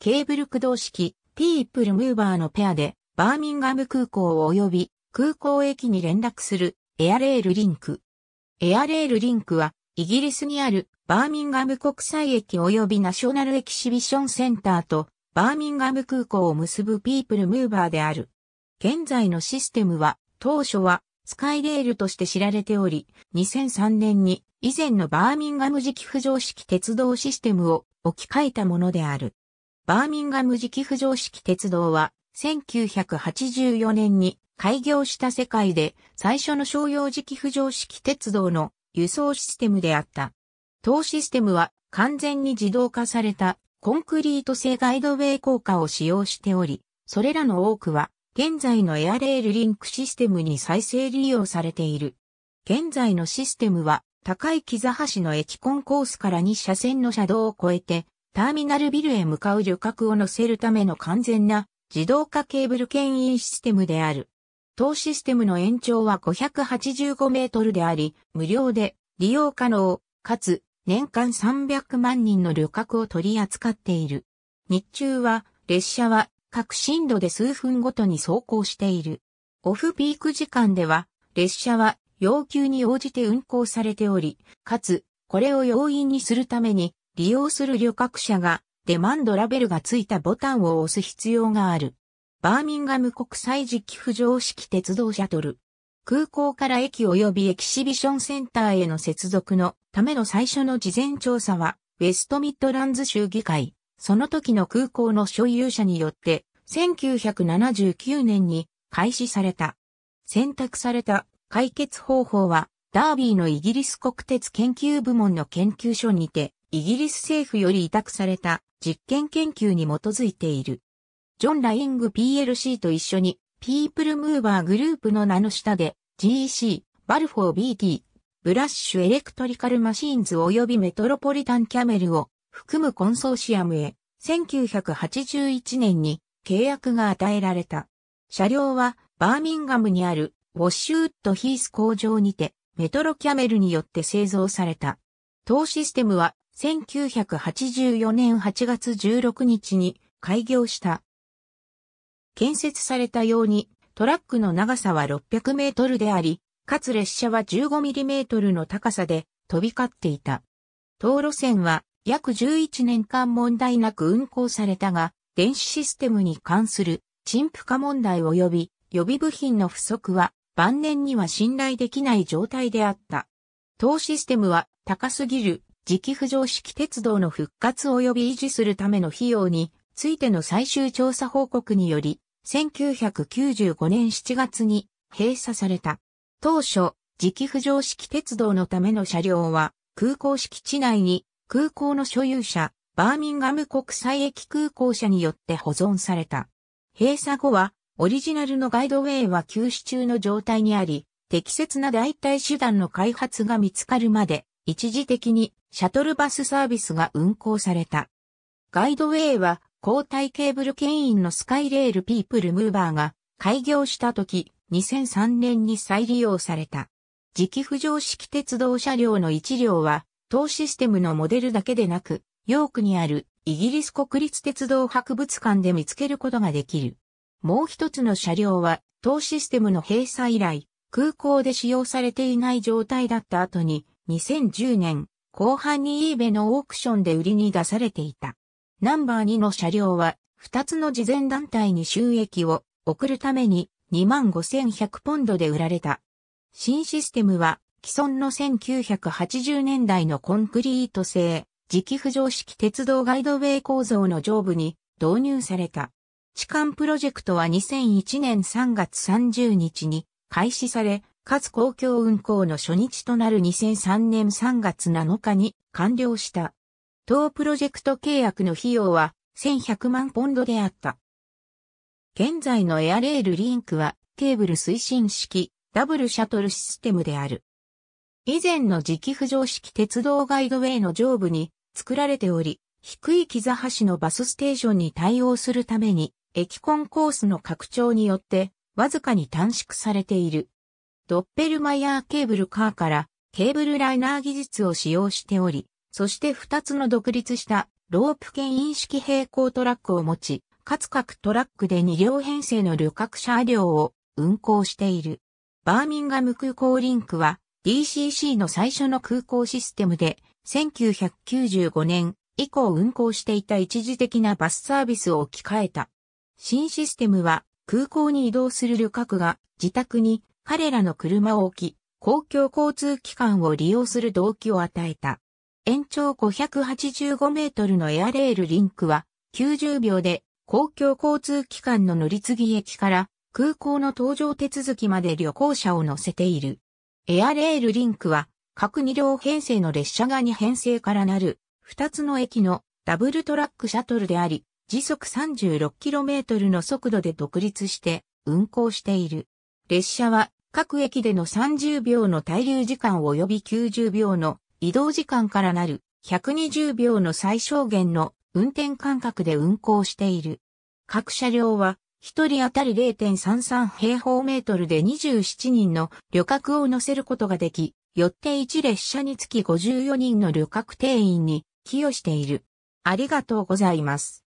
ケーブル駆動式、ピープルムーバーのペアで、バーミンガム空港及び空港駅に連絡するエアレールリンク。エアレールリンクは、イギリスにあるバーミンガム国際駅及びナショナルエキシビションセンターとバーミンガム空港を結ぶピープルムーバーである。現在のシステムは、当初はスカイレールとして知られており、2003年に以前のバーミンガム時期浮上式鉄道システムを置き換えたものである。バーミンガム磁気浮上式鉄道は、1984年に開業した世界で最初の商用磁気浮上式鉄道の輸送システムであった。当システムは完全に自動化されたコンクリート製ガイドウェイ効果を使用しており、それらの多くは現在のエアレールリンクシステムに再生利用されている。現在のシステムは高い木座橋の駅コンコースから2車線の車道を越えてターミナルビルへ向かう旅客を乗せるための完全な自動化ケーブル牽引システムである。当システムの延長は585メートルであり、無料で利用可能、かつ年間300万人の旅客を取り扱っている。日中は列車は各深度で数分ごとに走行している。オフピーク時間では列車は要求に応じて運行されており、かつこれを要因にするために利用する旅客者がデマンドラベルがついたボタンを押す必要がある。バーミンガム国際時期浮上式鉄道シャトル。空港から駅及びエキシビションセンターへの接続のための最初の事前調査は、ウェストミッドランズ州議会、その時の空港の所有者によって、1979年に開始された。選択された解決方法は、ダービーのイギリス国鉄研究部門の研究所にて、イギリス政府より委託された実験研究に基づいている。ジョン・ライング PLC と一緒に、ピープルムーバーグループの名の下で、GEC、バルフォー BT、ブラッシュエレクトリカルマシーンズ及びメトロポリタンキャメルを含むコンソーシアムへ、1981年に契約が与えられた。車両は、バーミンガムにある、ウォッシュウッドヒース工場にて、メトロキャメルによって製造された。当システムは1984年8月16日に開業した。建設されたようにトラックの長さは600メートルであり、かつ列車は15ミリメートルの高さで飛び交っていた。当路線は約11年間問題なく運行されたが、電子システムに関する陳腐化問題及び予備部品の不足は晩年には信頼できない状態であった。当システムは高すぎる磁気浮上式鉄道の復活及び維持するための費用についての最終調査報告により、1995年7月に閉鎖された。当初、磁気浮上式鉄道のための車両は、空港敷地内に空港の所有者、バーミンガム国際駅空港社によって保存された。閉鎖後は、オリジナルのガイドウェイは休止中の状態にあり、適切な代替手段の開発が見つかるまで、一時的にシャトルバスサービスが運行された。ガイドウェイは、交代ケーブル牽引のスカイレールピープルムーバーが開業した時、2003年に再利用された。磁気浮上式鉄道車両の一両は、当システムのモデルだけでなく、ヨークにあるイギリス国立鉄道博物館で見つけることができる。もう一つの車両は、当システムの閉鎖以来、空港で使用されていない状態だった後に、2010年、後半に e ーベのオークションで売りに出されていた。ナンバー2の車両は、2つの事前団体に収益を送るために25,100ポンドで売られた。新システムは、既存の1980年代のコンクリート製、磁気浮上式鉄道ガイドウェイ構造の上部に導入された。痴漢プロジェクトは2001年3月30日に開始され、かつ公共運行の初日となる2003年3月7日に完了した。当プロジェクト契約の費用は1100万ポンドであった。現在のエアレールリンクはケーブル推進式ダブルシャトルシステムである。以前の磁気浮上式鉄道ガイドウェイの上部に作られており、低い木座橋のバスステーションに対応するために、駅コンコースの拡張によって、わずかに短縮されている。ドッペルマイヤーケーブルカーからケーブルライナー技術を使用しており、そして2つの独立したロープ券。飲式平行トラックを持ち、かつ各トラックで2両編成の旅客車両を運行している。バーミンガム空港リンクは DCC の最初の空港システムで1995年以降運行していた一時的なバスサービスを置き換えた。新システムは空港に移動する旅客が自宅に彼らの車を置き、公共交通機関を利用する動機を与えた。延長585メートルのエアレールリンクは90秒で公共交通機関の乗り継ぎ駅から空港の搭乗手続きまで旅行者を乗せている。エアレールリンクは各2両編成の列車が2編成からなる2つの駅のダブルトラックシャトルであり時速 36km の速度で独立して運行している。列車は各駅での30秒の滞留時間及び90秒の移動時間からなる120秒の最小限の運転間隔で運行している。各車両は1人当たり0.33平方メートルで27人の旅客を乗せることができ、よって1列車につき54人の旅客定員に寄与している。ありがとうございます。